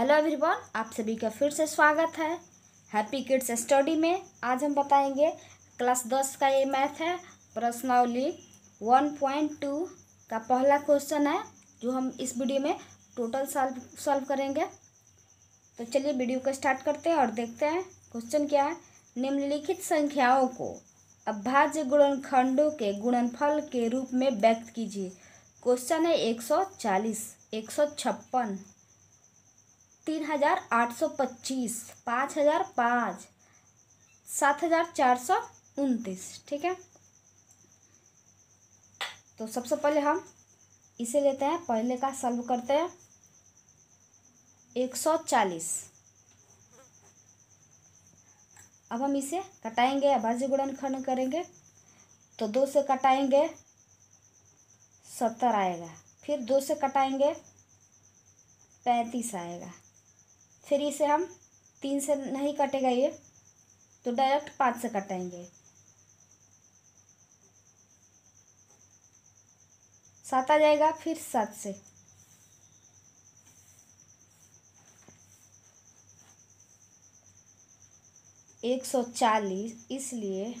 hello everyone आप सभी का फिर से स्वागत है हैप्पी किड्स स्टडी में आज हम बताएंगे क्लास दस का ये मैथ है प्रश्नावली वन पॉइंट टू का पहला क्वेश्चन है जो हम इस वीडियो में टोटल सॉल्व सॉल्व करेंगे तो चलिए वीडियो को स्टार्ट करते हैं और देखते हैं क्वेश्चन क्या है निम्नलिखित संख्याओं को अभाज्य गुणनखंडों के गुणनफल के रूप में व्यक्त कीजिए क्वेश्चन है एक सौ चालीस एक सौ छप्पन तीन हजार आठ सौ पच्चीस पाँच हजार पाँच सात हजार चार सौ उनतीस ठीक है तो सबसे पहले हम इसे लेते हैं पहले का सॉल्व करते हैं एक सौ चालीस अब हम इसे कटाएंगे अभाज्य गुड़न खंड करेंगे तो दो से कटाएंगे सत्तर आएगा फिर दो से कटाएंगे पैंतीस आएगा थ्री से हम तीन से नहीं कटेगा ये तो डायरेक्ट पाँच से कटाएंगे सात आ जाएगा फिर सात से एक सौ चालीस इसलिए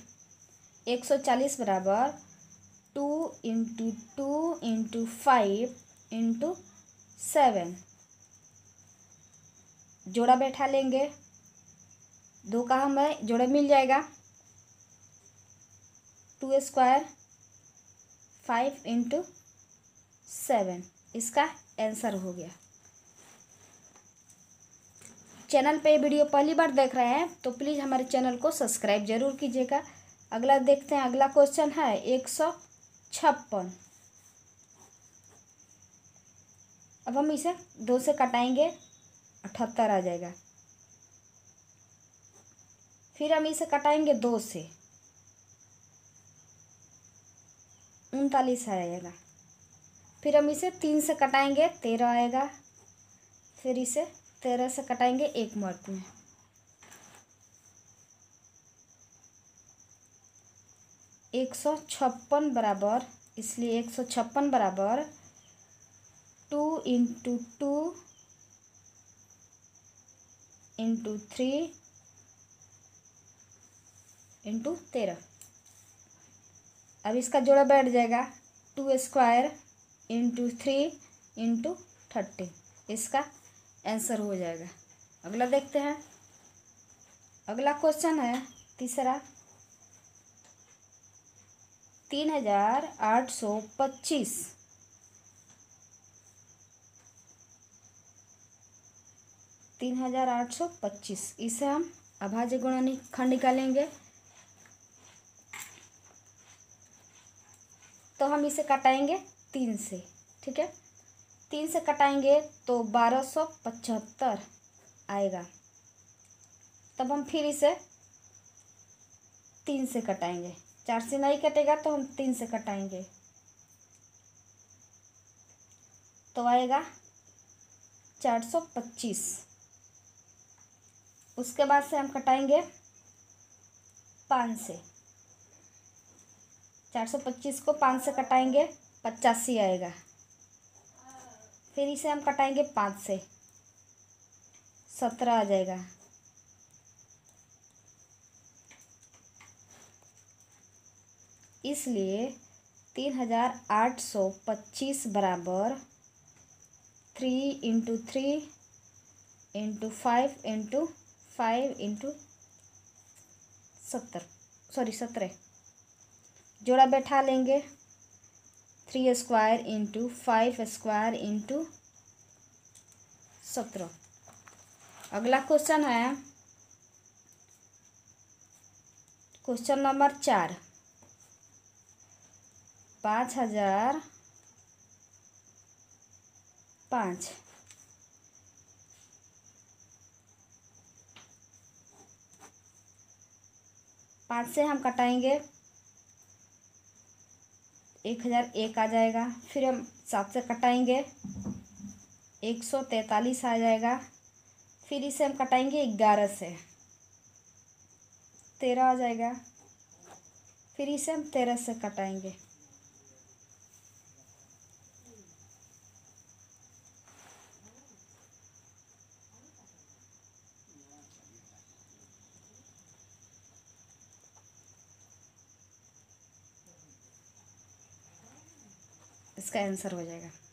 एक सौ चालीस बराबर two into two into five into seven जोड़ा बैठा लेंगे दो का हमें जोड़ा मिल जाएगा two square five into seven इसका आंसर हो गया चैनल पे वीडियो पहली बार देख रहे हैं तो प्लीज़ हमारे चैनल को सब्सक्राइब जरूर कीजिएगा अगला देखते हैं अगला क्वेश्चन है एक सौ छप्पन अब हम इसे दो से कटाएंगे अठहत्तर आ जाएगा फिर हम इसे कटाएंगे दो से उनतालीस आ जाएगा फिर हम इसे तीन से कटाएंगे तेरह आएगा फिर इसे तेरह से कटाएंगे एक मार्क में एक सौ छप्पन बराबर इसलिए एक सौ छप्पन बराबर two into two into three into तेरह अब इसका जोड़ा बैठ जाएगा two square into three into thirty इसका आंसर हो जाएगा अगला देखते हैं अगला क्वेश्चन है तीसरा तीन हजार आठ सौ पच्चीस तीन हजार आठ सौ पच्चीस इसे हम अभाज्य गुणन खंड निकालेंगे तो हम इसे कटाएंगे तीन से ठीक है तीन से कटाएंगे तो बारह सौ पचहत्तर आएगा तब हम फिर इसे तीन से कटाएंगे चार से नहीं कटेगा तो हम तीन से कटाएंगे तो आएगा चार सौ पच्चीस उसके बाद से हम कटाएंगे पाँच से चार सौ पच्चीस को पाँच से कटाएंगे पचासी आएगा फिर इसे हम कटाएंगे पाँच से सत्रह आ जाएगा इसलिए तीन हजार आठ सौ पच्चीस बराबर three into three into five into five into सत्तर सॉरी सत्रह जोड़ा बैठा लेंगे three square into five square into सत्रह अगला क्वेश्चन है क्वेश्चन नंबर चार पाँच हजार पाँच पाँच से हम कटाएंगे एक हज़ार एक आ जाएगा फिर हम सात से कटाएंगे एक सौ तैंतालीस आ जाएगा फिर इसे हम कटाएंगे ग्यारह से तेरह आ जाएगा फिर इसे हम तेरह से कटाएंगे इसका आंसर हो जाएगा